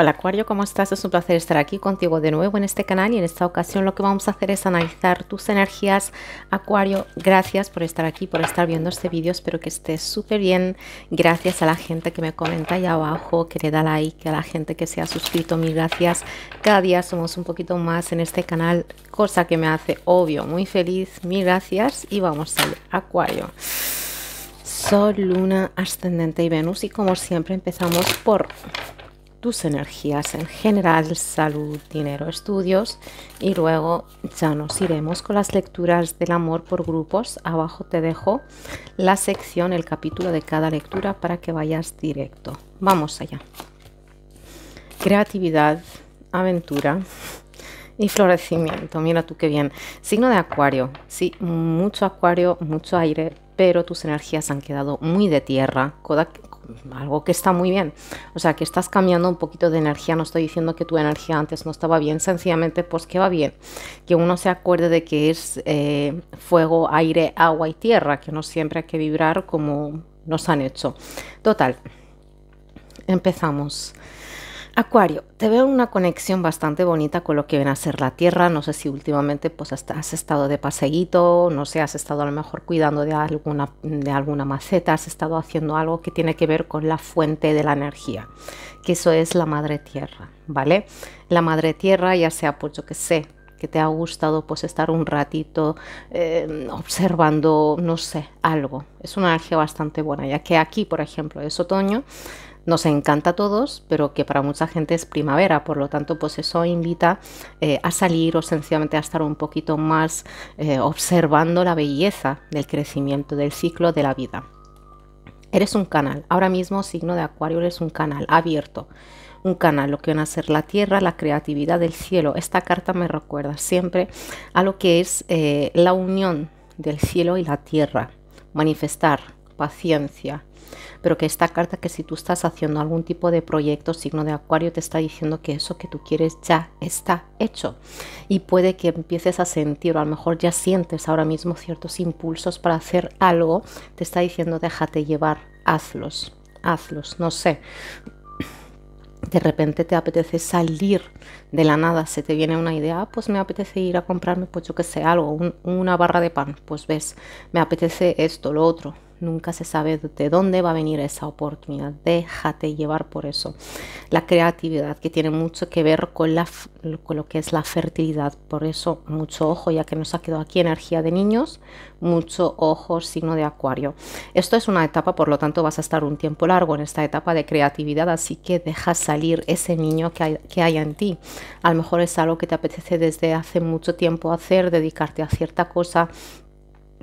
Hola Acuario, ¿cómo estás? Es un placer estar aquí contigo de nuevo en este canal y en esta ocasión lo que vamos a hacer es analizar tus energías. Acuario, gracias por estar aquí, por estar viendo este vídeo, espero que estés súper bien. Gracias a la gente que me comenta ahí abajo, que le da like, a la gente que se ha suscrito, mil gracias. Cada día somos un poquito más en este canal, cosa que me hace obvio muy feliz, mil gracias y vamos al Acuario. Sol, Luna, Ascendente y Venus y como siempre empezamos por tus energías en general, salud, dinero, estudios y luego ya nos iremos con las lecturas del amor por grupos. Abajo te dejo la sección, el capítulo de cada lectura para que vayas directo. Vamos allá. Creatividad, aventura y florecimiento. Mira tú qué bien. Signo de acuario. Sí, mucho acuario, mucho aire, pero tus energías han quedado muy de tierra, algo que está muy bien. O sea, que estás cambiando un poquito de energía, no estoy diciendo que tu energía antes no estaba bien, sencillamente pues que va bien. Que uno se acuerde de que es eh, fuego, aire, agua y tierra, que no siempre hay que vibrar como nos han hecho. Total, empezamos. Acuario, te veo una conexión bastante bonita con lo que viene a ser la Tierra. No sé si últimamente pues has estado de paseguito, no sé, has estado a lo mejor cuidando de alguna, de alguna maceta, has estado haciendo algo que tiene que ver con la fuente de la energía, que eso es la Madre Tierra, ¿vale? La Madre Tierra ya sea pues yo que sé, que te ha gustado pues estar un ratito eh, observando, no sé, algo. Es una energía bastante buena, ya que aquí, por ejemplo, es otoño, nos encanta a todos, pero que para mucha gente es primavera, por lo tanto, pues eso invita eh, a salir o sencillamente a estar un poquito más eh, observando la belleza del crecimiento, del ciclo de la vida. Eres un canal, ahora mismo signo de Acuario eres un canal abierto, un canal, lo que van a ser la tierra, la creatividad del cielo. Esta carta me recuerda siempre a lo que es eh, la unión del cielo y la tierra, manifestar paciencia, pero que esta carta que si tú estás haciendo algún tipo de proyecto, signo de acuario, te está diciendo que eso que tú quieres ya está hecho. Y puede que empieces a sentir, o a lo mejor ya sientes ahora mismo ciertos impulsos para hacer algo, te está diciendo déjate llevar, hazlos, hazlos, no sé. De repente te apetece salir de la nada, se te viene una idea, ah, pues me apetece ir a comprarme, pues yo que sé, algo, una barra de pan, pues ves, me apetece esto, lo otro, Nunca se sabe de dónde va a venir esa oportunidad. Déjate llevar por eso. La creatividad, que tiene mucho que ver con, la, lo que es la fertilidad. Por eso, mucho ojo, ya que nos ha quedado aquí energía de niños, mucho ojo, signo de acuario. Esto es una etapa, por lo tanto, vas a estar un tiempo largo en esta etapa de creatividad, así que deja salir ese niño que hay, que hay en ti. A lo mejor es algo que te apetece desde hace mucho tiempo hacer, dedicarte a cierta cosa.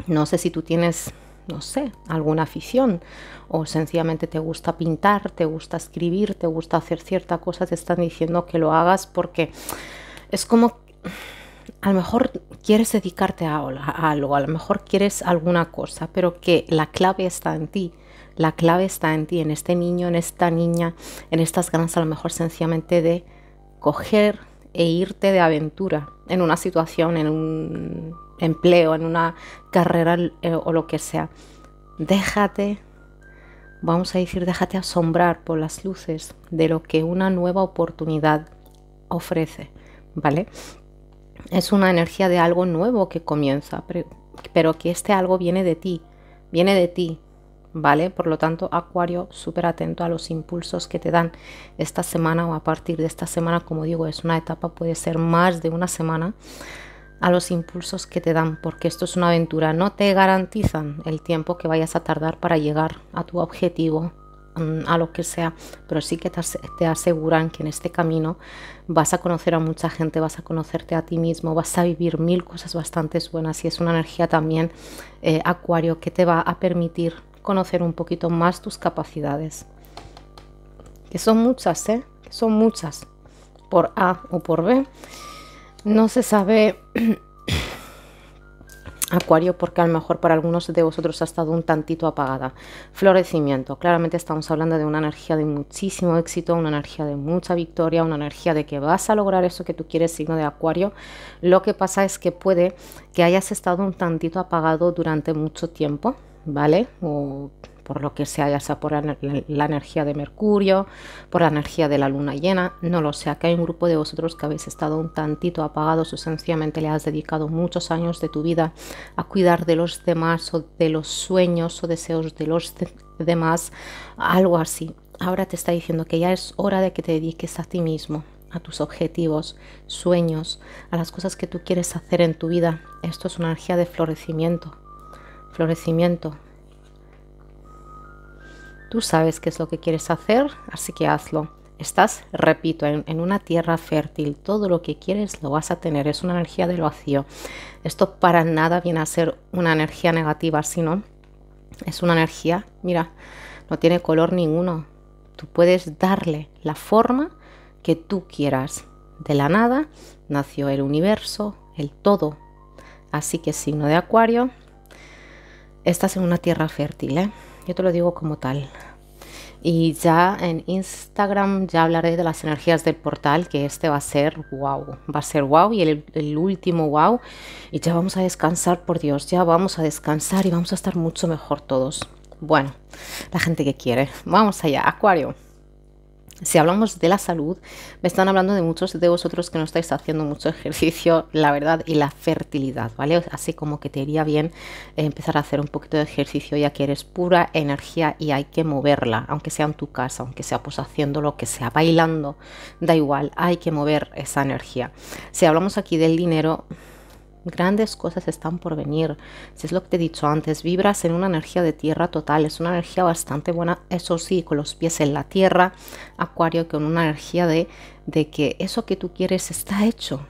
No sé si tú tienes no sé, alguna afición o sencillamente te gusta pintar, te gusta escribir, te gusta hacer cierta cosa, te están diciendo que lo hagas porque es como a lo mejor quieres dedicarte a, algo, a lo mejor quieres alguna cosa, pero que la clave está en ti. La clave está en ti, en este niño, en esta niña, en estas ganas a lo mejor sencillamente de coger e irte de aventura en una situación, en un empleo, en una carrera eh, o lo que sea. Déjate, vamos a decir, déjate asombrar por las luces de lo que una nueva oportunidad ofrece, ¿vale? Es una energía de algo nuevo que comienza, pero que este algo viene de ti, viene de ti, ¿vale? Por lo tanto, Acuario, súper atento a los impulsos que te dan esta semana o a partir de esta semana, como digo, es una etapa, puede ser más de una semana, a los impulsos que te dan, porque esto es una aventura, no te garantizan el tiempo que vayas a tardar para llegar a tu objetivo, mm, a lo que sea, pero sí que te aseguran que en este camino vas a conocer a mucha gente, vas a conocerte a ti mismo, vas a vivir mil cosas bastante buenas y es una energía también eh, acuario que te va a permitir conocer un poquito más tus capacidades. Que son muchas, ¿eh? son muchas. Por A o por B. No se sabe Acuario, porque a lo mejor para algunos de vosotros ha estado un tantito apagada. Florecimiento. Claramente estamos hablando de una energía de muchísimo éxito, una energía de mucha victoria, una energía de que vas a lograr eso que tú quieres, signo de Acuario. Lo que pasa es que puede que hayas estado un tantito apagado durante mucho tiempo ¿vale? O por lo que sea, ya sea por la energía de Mercurio, por la energía de la luna llena, no lo sé, que hay un grupo de vosotros que habéis estado un tantito apagados o sencillamente le has dedicado muchos años de tu vida a cuidar de los demás o de los sueños o deseos de los demás, algo así. Ahora te está diciendo que ya es hora de que te dediques a ti mismo, a tus objetivos, sueños, a las cosas que tú quieres hacer en tu vida. Esto es una energía de florecimiento, florecimiento. Tú sabes qué es lo que quieres hacer, así que hazlo. Estás, repito, en, una tierra fértil. Todo lo que quieres lo vas a tener. Es una energía del vacío. Esto para nada viene a ser una energía negativa, sino es una energía, mira, no tiene color ninguno. Tú puedes darle la forma que tú quieras. De la nada nació el universo, el todo. Así que signo de acuario, estás en una tierra fértil, ¿eh? yo te lo digo como tal. Y ya en Instagram ya hablaré de las energías del portal, que este va a ser wow, va a ser wow y el, último wow. Y ya vamos a descansar, por Dios, ya vamos a descansar y vamos a estar mucho mejor todos. Bueno, la gente que quiere, vamos allá, Acuario. Si hablamos de la salud, me están hablando de muchos de vosotros que no estáis haciendo mucho ejercicio, la verdad, y la fertilidad, ¿vale? Así como que te iría bien eh, empezar a hacer un poquito de ejercicio ya que eres pura energía y hay que moverla, aunque sea en tu casa, aunque sea pues haciendo lo que sea, bailando, da igual, hay que mover esa energía. Si hablamos aquí del dinero, Grandes cosas están por venir. Si es lo que te he dicho antes, vibras en una energía de tierra total, es una energía bastante buena, eso sí, con los pies en la tierra, Acuario, con una energía de, de que eso que tú quieres está hecho.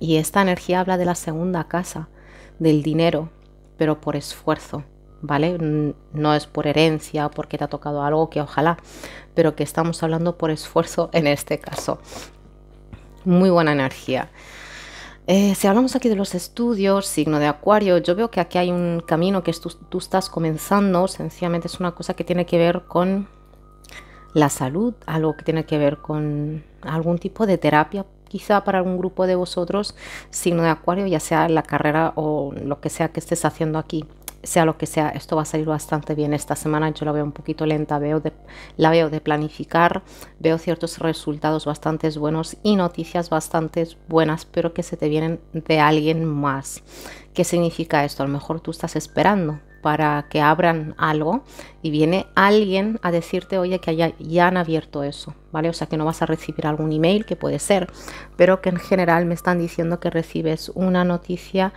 Y esta energía habla de la segunda casa, del dinero, pero por esfuerzo. ¿vale? No es por herencia, porque te ha tocado algo que ojalá, pero que estamos hablando por esfuerzo en este caso. Muy buena energía. Eh, si hablamos aquí de los estudios, signo de acuario, yo veo que aquí hay un camino que tú, tú estás comenzando, sencillamente es una cosa que tiene que ver con la salud, algo que tiene que ver con algún tipo de terapia, quizá para algún grupo de vosotros, signo de acuario, ya sea la carrera o lo que sea que estés haciendo aquí sea lo que sea, esto va a salir bastante bien esta semana. Yo la veo un poquito lenta, veo la veo de planificar, veo ciertos resultados bastante buenos y noticias bastante buenas, pero que se te vienen de alguien más. ¿Qué significa esto? A lo mejor tú estás esperando para que abran algo y viene alguien a decirte, oye, que ya han abierto eso, ¿vale? O sea, que no vas a recibir algún email, que puede ser, pero que en general me están diciendo que recibes una noticia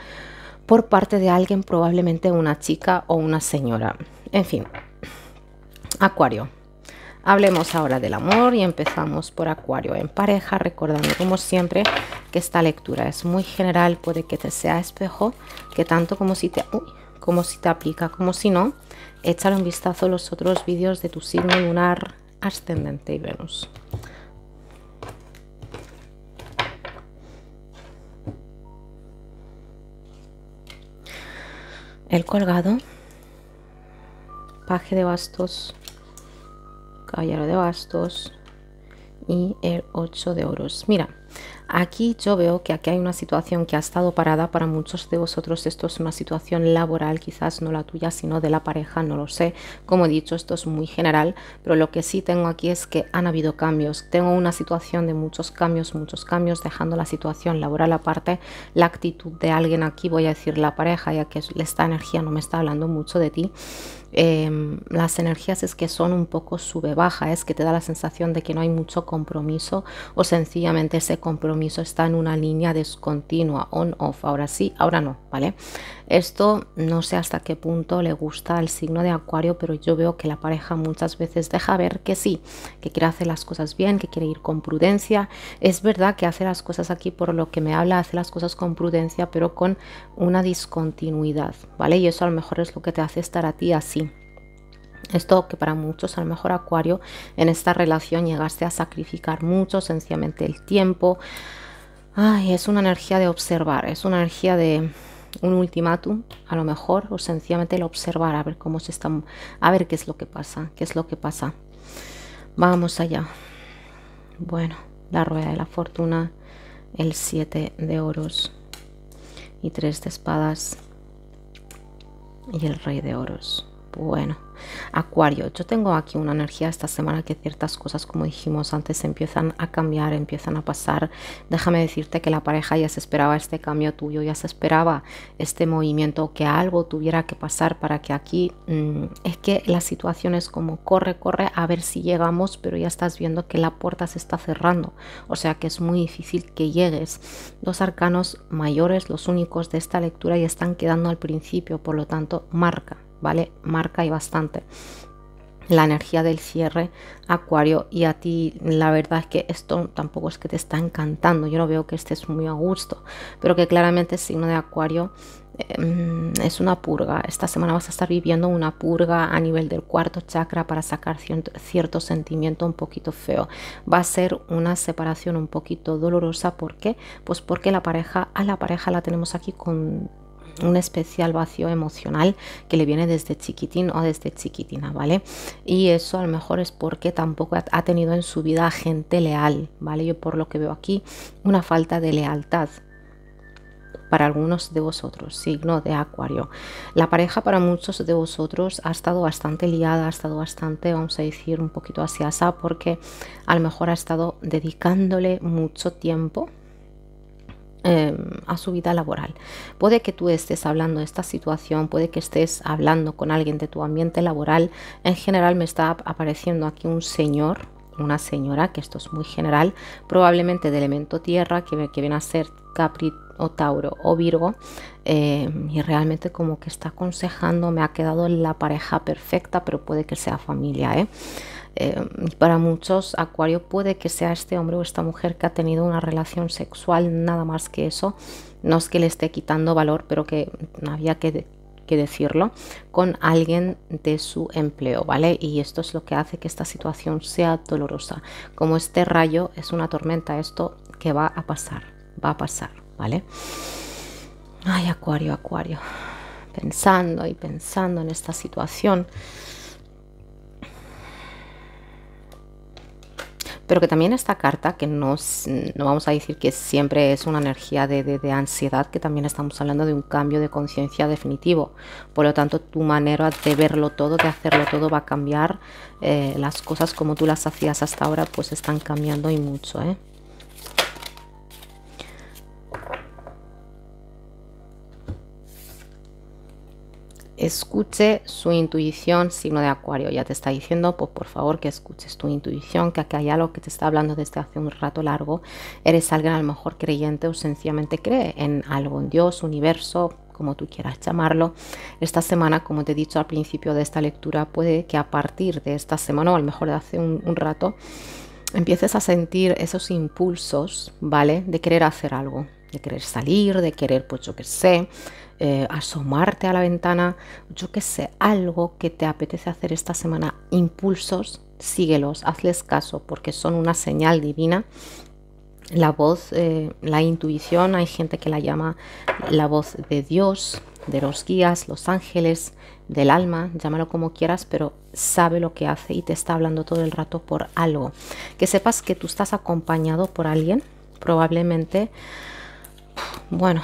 por parte de alguien, probablemente una chica o una señora. En fin, Acuario. Hablemos ahora del amor y empezamos por Acuario en pareja, recordando como siempre que esta lectura es muy general, puede que te sea espejo, que tanto como si te, como si te aplica, como si no, échale un vistazo los otros vídeos de tu signo lunar, ascendente y Venus. el colgado, paje de bastos, caballero de bastos y el 8 de oros. Mira, Aquí yo veo que aquí hay una situación que ha estado parada para muchos de vosotros. Esto es una situación laboral, quizás no la tuya, sino de la pareja, no lo sé. Como he dicho, esto es muy general, pero lo que sí tengo aquí es que han habido cambios. Tengo una situación de muchos cambios, muchos cambios, dejando la situación laboral aparte, la actitud de alguien aquí, voy a decir la pareja, ya que esta energía no me está hablando mucho de ti Em, las energías es que son un poco sube baja, es que te da la sensación de que no hay mucho compromiso o sencillamente ese compromiso está en una línea descontinua, on off, ahora sí, ahora no, ¿vale? Esto no sé hasta qué punto le gusta el signo de Acuario, pero yo veo que la pareja muchas veces deja ver que sí, que quiere hacer las cosas bien, que quiere ir con prudencia. Es verdad que hace las cosas aquí por lo que me habla, hace las cosas con prudencia, pero con una discontinuidad, ¿vale? Y eso a lo mejor es lo que te hace estar a ti así esto que para muchos, a lo mejor Acuario, en esta relación llegaste a sacrificar mucho, sencillamente el tiempo. Ay, es una energía de observar, es una energía de un ultimátum, a lo mejor, o sencillamente el observar, a ver cómo se está, a ver qué es lo que pasa, qué es lo que pasa. Vamos allá. Bueno, la rueda de la fortuna, el siete de oros y tres de espadas y el rey de oros. Bueno, Acuario, yo tengo aquí una energía esta semana que ciertas cosas, como dijimos antes, empiezan a cambiar, empiezan a pasar. Déjame decirte que la pareja ya se esperaba este cambio tuyo, ya se esperaba este movimiento, que algo tuviera que pasar para que aquí mm, es que la situación es como corre, corre, a ver si llegamos, pero ya estás viendo que la puerta se está cerrando, o sea que es muy difícil que llegues. Dos arcanos mayores, los únicos de esta lectura, ya están quedando al principio, por lo tanto, marca ¿vale? Marca y bastante la energía del cierre, Acuario, y a ti la verdad es que esto tampoco es que te está encantando, yo no veo que estés muy a gusto, pero que claramente el signo de Acuario em, es una purga, esta semana vas a estar viviendo una purga a nivel del cuarto chakra para sacar cierto, sentimiento un poquito feo, va a ser una separación un poquito dolorosa, ¿por qué? Pues porque la pareja, a la pareja la tenemos aquí con un especial vacío emocional que le viene desde chiquitín o desde chiquitina, ¿vale? Y eso a lo mejor es porque tampoco ha tenido en su vida gente leal, ¿vale? Yo por lo que veo aquí, una falta de lealtad, para algunos de vosotros, signo de Acuario. La pareja para muchos de vosotros ha estado bastante liada, ha estado bastante, vamos a decir, un poquito hacia porque a lo mejor ha estado dedicándole mucho tiempo Em, a su vida laboral. Puede que tú estés hablando de esta situación, puede que estés hablando con alguien de tu ambiente laboral. En general me está apareciendo aquí un señor, una señora, que esto es muy general, probablemente de elemento tierra, que, que viene a ser Capri o Tauro o Virgo, em, y realmente como que está aconsejando, me ha quedado la pareja perfecta, pero puede que sea familia, ¿eh? Eh, para muchos, Acuario puede que sea este hombre o esta mujer que ha tenido una relación sexual, nada más que eso. No es que le esté quitando valor, pero que había que, que decirlo, con alguien de su empleo, ¿vale? Y esto es lo que hace que esta situación sea dolorosa. Como este rayo es una tormenta, esto que va a pasar, va a pasar, ¿vale? Ay, Acuario, Acuario. Pensando y pensando en esta situación. Pero que también esta carta, que no, no vamos a decir que siempre es una energía de, ansiedad, que también estamos hablando de un cambio de conciencia definitivo. Por lo tanto, tu manera de verlo todo, de hacerlo todo, va a cambiar. Eh, las cosas como tú las hacías hasta ahora, pues están cambiando y mucho, ¿eh? escuche su intuición, signo de acuario. Ya te está diciendo, pues por favor que escuches tu intuición, que aquí hay algo que te está hablando desde hace un rato largo, eres alguien a lo mejor creyente o sencillamente cree en algo, en Dios, universo, como tú quieras llamarlo. Esta semana, como te he dicho al principio de esta lectura, puede que a partir de esta semana, o a mejor de hace un, un rato, empieces a sentir esos impulsos, ¿vale? De querer hacer algo, de querer salir, de querer, pues yo qué sé, eh, asomarte a la ventana, yo que sé, algo que te apetece hacer esta semana, impulsos, síguelos, hazles caso, porque son una señal divina. La voz, eh, la intuición, hay gente que la llama la voz de Dios, de los guías, los ángeles, del alma, llámalo como quieras, pero sabe lo que hace y te está hablando todo el rato por algo. Que sepas que tú estás acompañado por alguien, probablemente, bueno,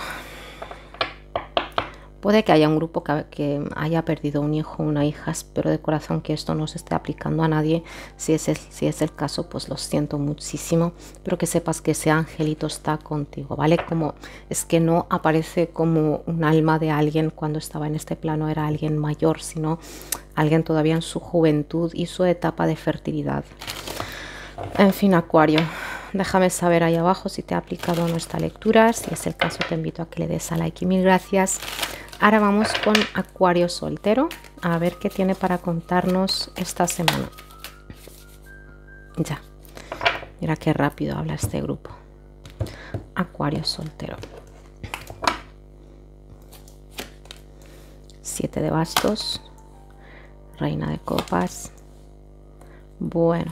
Puede que haya un grupo que, haya perdido un hijo o una hija, espero de corazón que esto no se esté aplicando a nadie. Si es, el, si es el caso, pues lo siento muchísimo, pero que sepas que ese angelito está contigo, ¿vale? Como es que no aparece como un alma de alguien cuando estaba en este plano, era alguien mayor, sino alguien todavía en su juventud y su etapa de fertilidad. En fin, Acuario, déjame saber ahí abajo si te ha aplicado nuestra lectura. Si es el caso, te invito a que le des a like y mil gracias. Ahora vamos con Acuario Soltero a ver qué tiene para contarnos esta semana. Ya, mira qué rápido habla este grupo. Acuario Soltero. Siete de bastos, reina de copas. Bueno,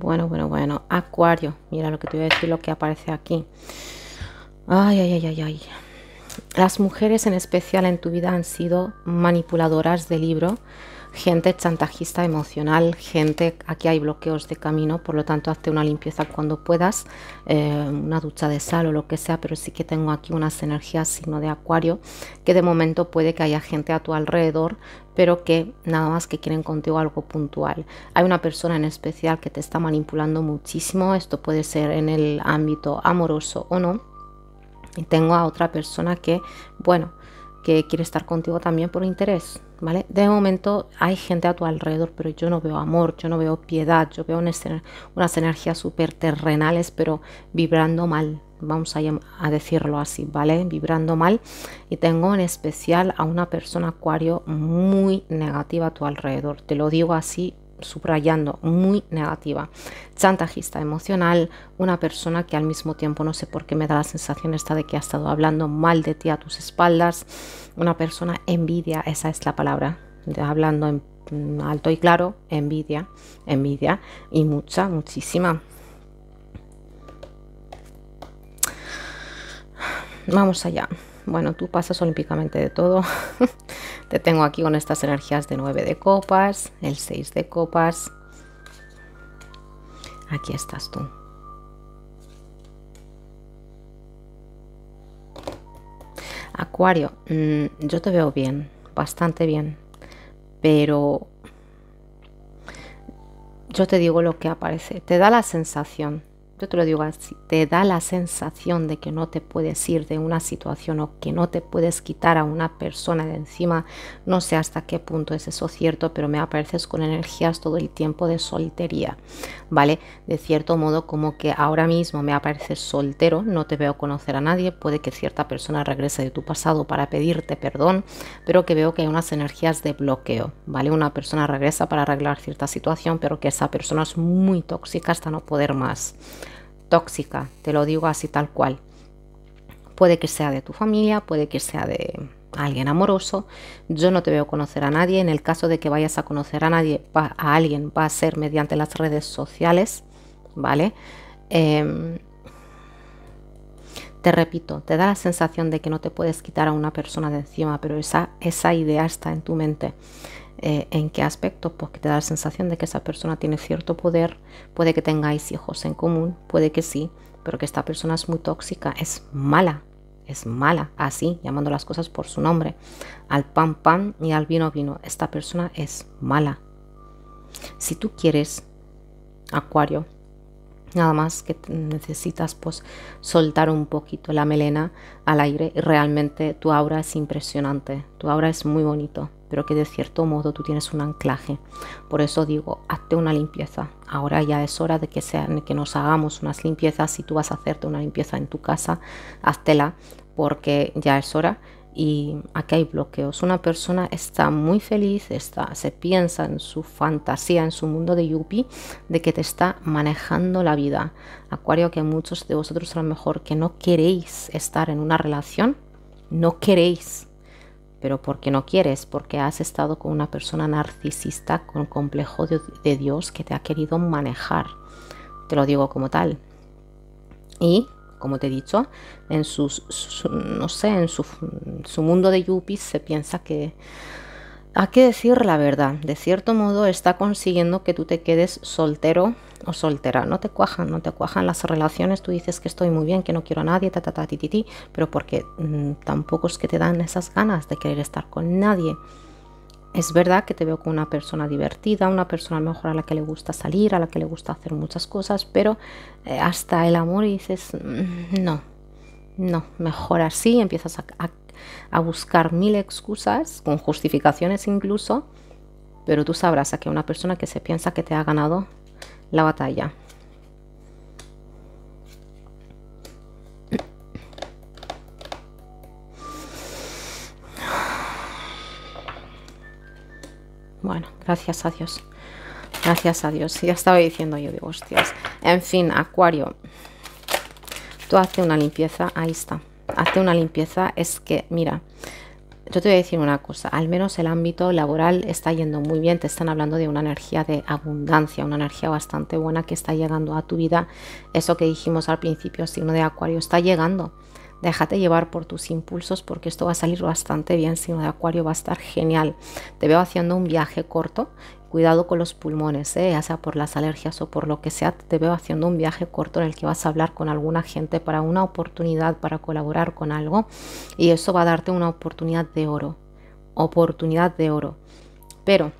bueno, bueno, bueno. Acuario. Mira lo que te voy a decir, lo que aparece aquí. Ay, ay, ay, ay, ay. Las mujeres en especial en tu vida han sido manipuladoras de libro gente chantajista emocional, gente, aquí hay bloqueos de camino, por lo tanto hazte una limpieza cuando puedas, eh, una ducha de sal o lo que sea, pero sí que tengo aquí unas energías signo de acuario, que de momento puede que haya gente a tu alrededor, pero que nada más que quieren contigo algo puntual. Hay una persona en especial que te está manipulando muchísimo, esto puede ser en el ámbito amoroso o no, y tengo a otra persona que, bueno, quiere estar contigo también por interés, ¿vale? De momento hay gente a tu alrededor, pero yo no veo amor, yo no veo piedad, yo veo unas, energías súper terrenales, pero vibrando mal, vamos a, a, decirlo así, ¿vale? Vibrando mal. Y tengo en especial a una persona acuario muy negativa a tu alrededor, te lo digo así subrayando, muy negativa, chantajista emocional, una persona que al mismo tiempo no sé por qué me da la sensación esta de que ha estado hablando mal de ti a tus espaldas, una persona envidia, esa es la palabra, hablando en mm, alto y claro, envidia, envidia y mucha, muchísima. Vamos allá. Bueno, tú pasas olímpicamente de todo. Te tengo aquí con estas energías de 9 de copas, el 6 de copas. Aquí estás tú. Acuario, mm, yo te veo bien, bastante bien, pero yo te digo lo que aparece. Te da la sensación yo te lo digo así, te da la sensación de que no te puedes ir de una situación o que no te puedes quitar a una persona de encima, no sé hasta qué punto es eso cierto, pero me apareces con energías todo el tiempo de soltería, ¿vale? De cierto modo como que ahora mismo me apareces soltero, no te veo conocer a nadie, puede que cierta persona regrese de tu pasado para pedirte perdón, pero que veo que hay unas energías de bloqueo, ¿vale? Una persona regresa para arreglar cierta situación, pero que esa persona es muy tóxica hasta no poder más tóxica, te lo digo así tal cual. Puede que sea de tu familia, puede que sea de alguien amoroso. Yo no te veo conocer a nadie. En el caso de que vayas a conocer a nadie, a alguien, va a ser mediante las redes sociales, ¿vale? Em, te repito, te da la sensación de que no te puedes quitar a una persona de encima, pero esa, esa idea está en tu mente. Eh, en qué aspecto porque te da la sensación de que esa persona tiene cierto poder, puede que tengáis hijos en común, puede que sí, pero que esta persona es muy tóxica, es mala, es mala, así, llamando las cosas por su nombre, al pan pan y al vino vino, esta persona es mala. Si tú quieres, Acuario, nada más que necesitas pues soltar un poquito la melena al aire y realmente tu aura es impresionante, tu aura es muy bonito pero que de cierto modo tú tienes un anclaje. Por eso digo, hazte una limpieza. Ahora ya es hora de que, que nos hagamos unas limpiezas. Si tú vas a hacerte una limpieza en tu casa, háztela porque ya es hora y aquí hay bloqueos. Una persona está muy feliz, está, se piensa en su fantasía, en su mundo de yuppie, de que te está manejando la vida. Acuario, que muchos de vosotros a lo mejor que no queréis estar en una relación, no queréis pero porque no quieres, porque has estado con una persona narcisista con complejo de, Dios que te ha querido manejar. Te lo digo como tal. Y, como te he dicho, en sus, su, no sé, en su, su mundo de yuppies se piensa que hay que decir la verdad, de cierto modo está consiguiendo que tú te quedes soltero o soltera, no te cuajan, no te cuajan las relaciones, tú dices que estoy muy bien, que no quiero a nadie, ta ta pero porque mm, tampoco es que te dan esas ganas de querer estar con nadie. Es verdad que te veo con una persona divertida, una persona mejor a la que le gusta salir, a la que le gusta hacer muchas cosas, pero eh, hasta el amor y dices, mm, no, no, mejor así, empiezas a a buscar mil excusas, con justificaciones incluso, pero tú sabrás a que una persona que se piensa que te ha ganado la batalla. Bueno, gracias a Dios. Gracias a Dios. Ya estaba diciendo yo, digo, hostias. En fin, Acuario. Tú hace una limpieza. Ahí está hazte una limpieza es que, mira, yo te voy a decir una cosa, al menos el ámbito laboral está yendo muy bien, te están hablando de una energía de abundancia, una energía bastante buena que está llegando a tu vida. Eso que dijimos al principio, signo de Acuario, está llegando. Déjate llevar por tus impulsos porque esto va a salir bastante bien, signo de Acuario va a estar genial. Te veo haciendo un viaje corto Cuidado con los pulmones, ¿eh? ya sea por las alergias o por lo que sea, te veo haciendo un viaje corto en el que vas a hablar con alguna gente para una oportunidad, para colaborar con algo, y eso va a darte una oportunidad de oro. Oportunidad de oro. Pero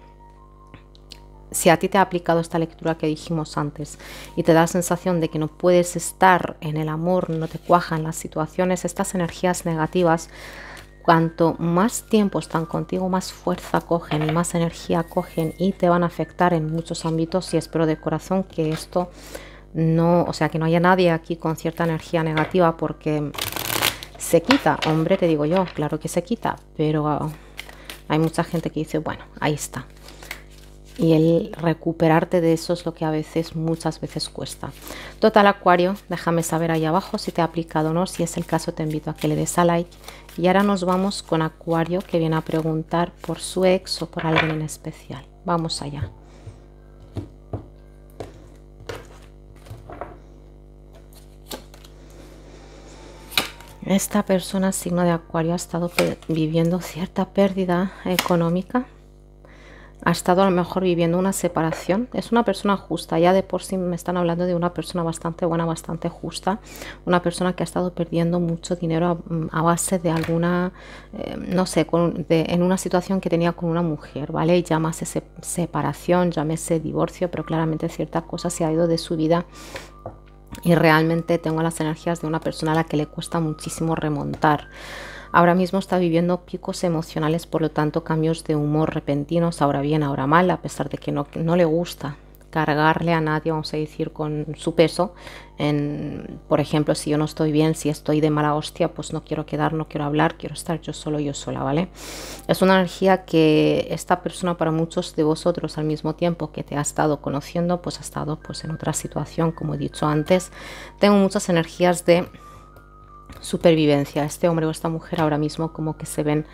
si a ti te ha aplicado esta lectura que dijimos antes y te da la sensación de que no puedes estar en el amor, no te cuajan las situaciones, estas energías negativas cuanto más tiempo están contigo, más fuerza cogen, más energía cogen y te van a afectar en muchos ámbitos y espero de corazón que esto no, o sea, que no haya nadie aquí con cierta energía negativa porque se quita, hombre, te digo yo, claro que se quita, pero ah, hay mucha gente que dice, bueno, ahí está. Y el recuperarte de eso es lo que a veces, muchas veces cuesta. Total Acuario, déjame saber ahí abajo si te ha aplicado o no. Si es el caso, te invito a que le des a like y ahora nos vamos con Acuario que viene a preguntar por su ex o por alguien en especial. Vamos allá. Esta persona, signo de Acuario, ha estado viviendo cierta pérdida económica ha estado a lo mejor viviendo una separación. Es una persona justa, ya de por sí me están hablando de una persona bastante buena, bastante justa, una persona que ha estado perdiendo mucho dinero a, mm, base de alguna, eh, no sé, en una situación que tenía con una mujer, ¿vale? Llámase ese separación, ese divorcio, pero claramente cierta cosa se ha ido de su vida y realmente tengo las energías de una persona a la que le cuesta muchísimo remontar. Ahora mismo está viviendo picos emocionales, por lo tanto cambios de humor repentinos, ahora bien, ahora mal, a pesar de que no, no le gusta cargarle a nadie, vamos a decir, con su peso. En, por ejemplo, si yo no estoy bien, si estoy de mala hostia, pues no quiero quedar, no quiero hablar, quiero estar yo solo, yo sola, ¿vale? Es una energía que esta persona para muchos de vosotros al mismo tiempo que te ha estado conociendo, pues ha estado pues en otra situación, como he dicho antes. Tengo muchas energías de supervivencia. Este hombre o esta mujer ahora mismo como que se ven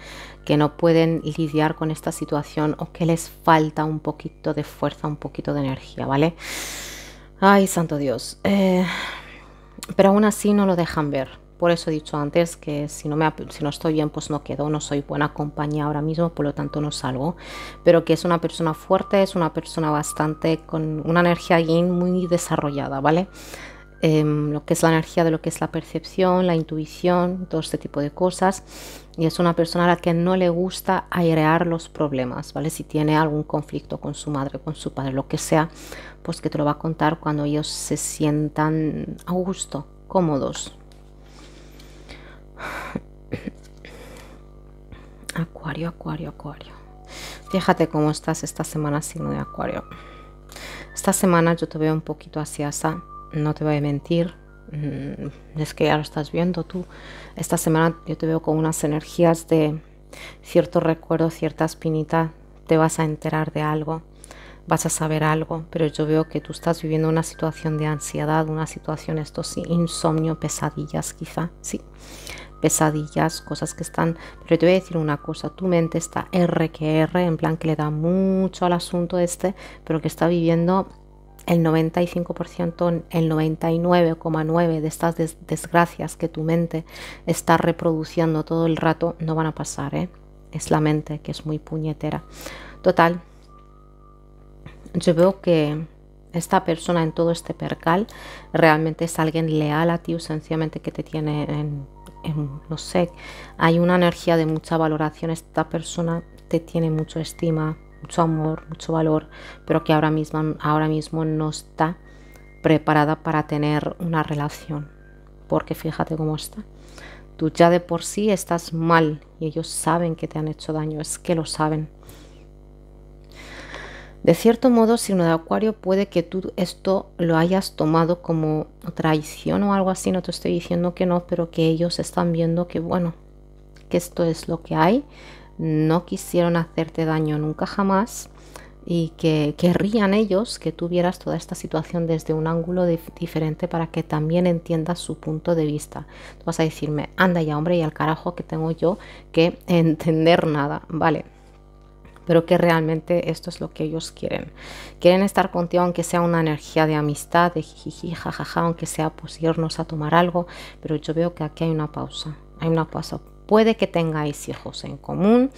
que no pueden lidiar con esta situación o que les falta un poquito de fuerza, un poquito de energía, ¿vale? Ay, santo Dios. Eh, pero aún así no lo dejan ver. Por eso he dicho antes que si no, me, si no estoy bien, pues no quedo, no soy buena compañía ahora mismo, por lo tanto no salgo. Pero que es una persona fuerte, es una persona bastante con una energía yin muy desarrollada, ¿vale? Em, lo que es la energía de lo que es la percepción, la intuición, todo este tipo de cosas. Y es una persona a la que no le gusta airear los problemas, ¿vale? Si tiene algún conflicto con su madre, con su padre, lo que sea, pues que te lo va a contar cuando ellos se sientan a gusto, cómodos. Acuario, acuario, acuario. Fíjate cómo estás esta semana, signo de acuario. Esta semana yo te veo un poquito así esa no te voy a mentir, mm, es que ya lo estás viendo tú. Esta semana yo te veo con unas energías de cierto recuerdo, cierta espinita, te vas a enterar de algo, vas a saber algo, pero yo veo que tú estás viviendo una situación de ansiedad, una situación, esto sí, insomnio, pesadillas quizá, sí, pesadillas, cosas que están, pero te voy a decir una cosa, tu mente está R que R, en plan que le da mucho al asunto este, pero que está viviendo el 95%, el 99,9% de estas desgracias que tu mente está reproduciendo todo el rato no van a pasar. ¿eh? Es la mente que es muy puñetera. Total, yo veo que esta persona en todo este percal realmente es alguien leal a ti o sencillamente que te tiene en, no sé, hay una energía de mucha valoración, esta persona te tiene mucho estima, mucho amor, mucho valor, pero que ahora mismo, ahora mismo no está preparada para tener una relación. Porque fíjate cómo está. Tú ya de por sí estás mal y ellos saben que te han hecho daño, es que lo saben. De cierto modo, signo de Acuario, puede que tú esto lo hayas tomado como traición o algo así, no te estoy diciendo que no, pero que ellos están viendo que, bueno, que esto es lo que hay, no quisieron hacerte daño nunca jamás y que querrían ellos que tuvieras toda esta situación desde un ángulo diferente para que también entiendas su punto de vista. Tú vas a decirme, anda ya hombre y al carajo que tengo yo que entender nada, ¿vale? pero que realmente esto es lo que ellos quieren. Quieren estar contigo aunque sea una energía de amistad, de jiji, jajaja, aunque sea pues irnos a tomar algo, pero yo veo que aquí hay una pausa, hay una pausa Puede que tengáis hijos en común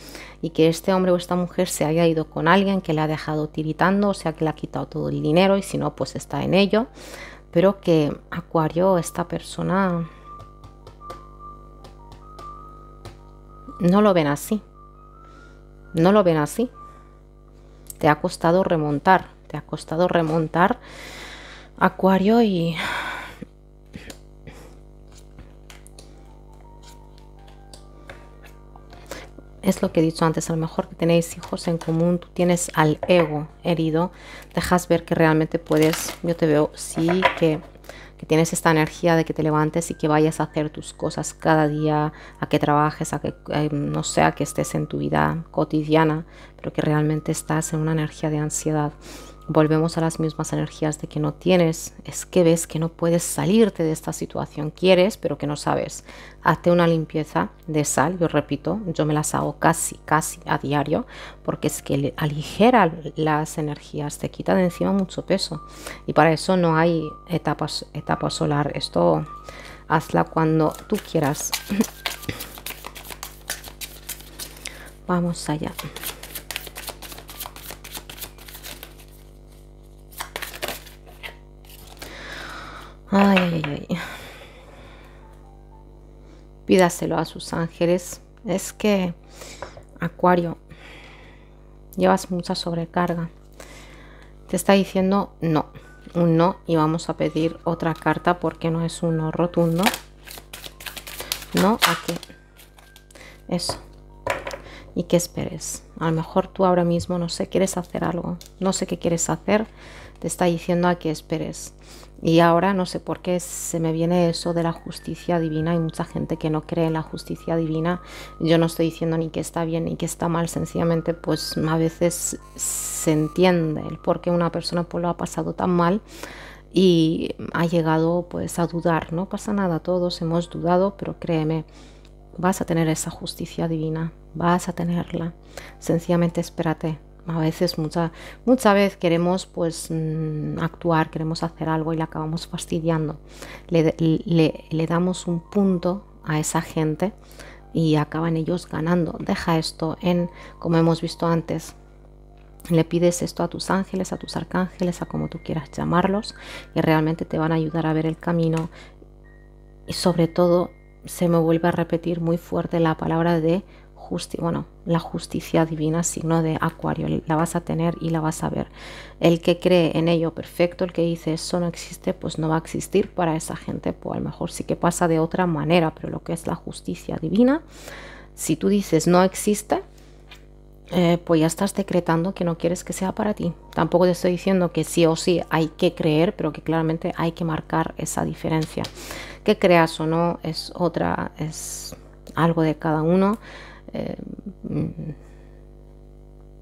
y que este hombre o esta mujer se haya ido con alguien que le ha dejado tiritando, o sea que le ha quitado todo el dinero y si no, pues está en ello. Pero que Acuario, esta persona no lo ven así. No lo ven así. Te ha costado remontar, te ha costado remontar Acuario y es lo que he dicho antes, a lo mejor que tenéis hijos en común, tú tienes al ego herido, dejas ver que realmente puedes, yo te veo, sí, que, tienes esta energía de que te levantes y que vayas a hacer tus cosas cada día, a que trabajes, a que eh, no sea que estés en tu vida cotidiana, pero que realmente estás en una energía de ansiedad volvemos a las mismas energías de que no tienes, es que ves que no puedes salirte de esta situación, quieres pero que no sabes. Hazte una limpieza de sal, yo repito, yo me las hago casi, casi a diario, porque es que aligera las energías, te quita de encima mucho peso. Y para eso no hay etapas, etapa solar, esto hazla cuando tú quieras. Vamos allá. Ay, ay, ay, Pídaselo a sus ángeles. Es que, Acuario, llevas mucha sobrecarga. Te está diciendo no, un no y vamos a pedir otra carta porque no es uno rotundo. No, aquí. Eso. ¿Y qué esperes? A lo mejor tú ahora mismo, no sé, quieres hacer algo. No sé qué quieres hacer. Te está diciendo a qué esperes. Y ahora no sé por qué se me viene eso de la justicia divina. Hay mucha gente que no cree en la justicia divina. Yo no estoy diciendo ni que está bien ni que está mal. Sencillamente, pues a veces se entiende el por qué una persona pues, lo ha pasado tan mal y ha llegado pues a dudar. No pasa nada, todos hemos dudado, pero créeme, vas a tener esa justicia divina, vas a tenerla. Sencillamente espérate, a veces, mucha, mucha vez queremos pues mm, actuar, queremos hacer algo y la acabamos fastidiando. Le, le damos un punto a esa gente y acaban ellos ganando. Deja esto en, como hemos visto antes, le pides esto a tus ángeles, a tus arcángeles, a como tú quieras llamarlos, y realmente te van a ayudar a ver el camino. Y sobre todo, se me vuelve a repetir muy fuerte la palabra de bueno, la justicia divina, signo de acuario, la vas a tener y la vas a ver. El que cree en ello, perfecto, el que dice eso no existe, pues no va a existir para esa gente, pues a lo mejor sí que pasa de otra manera, pero lo que es la justicia divina, si tú dices no existe, eh, pues ya estás decretando que no quieres que sea para ti. Tampoco te estoy diciendo que sí o sí hay que creer, pero que claramente hay que marcar esa diferencia. Que creas o no es otra, es algo de cada uno. Em,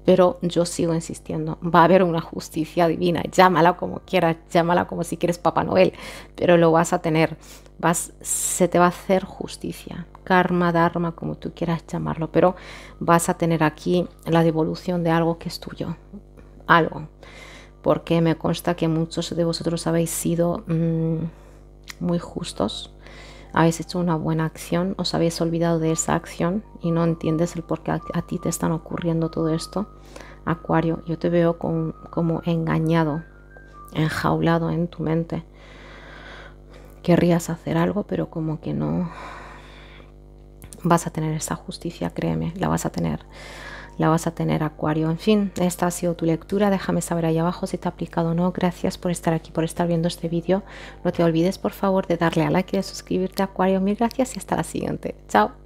pero yo sigo insistiendo, va a haber una justicia divina, llámala como quieras, llámala como si quieres Papá Noel, pero lo vas a tener, vas, se te va a hacer justicia, karma, dharma, como tú quieras llamarlo, pero vas a tener aquí la devolución de algo que es tuyo, algo, porque me consta que muchos de vosotros habéis sido mm, muy justos, habéis hecho una buena acción, os habéis olvidado de esa acción y no entiendes el por qué a, ti te están ocurriendo todo esto. Acuario, yo te veo como engañado, enjaulado en tu mente. Querrías hacer algo, pero como que no vas a tener esa justicia, créeme, la vas a tener la vas a tener acuario. En fin, esta ha sido tu lectura, déjame saber ahí abajo si te ha aplicado o no. Gracias por estar aquí, por estar viendo este vídeo. No te olvides por favor de darle a like y de suscribirte a acuario. Mil gracias y hasta la siguiente. Chao.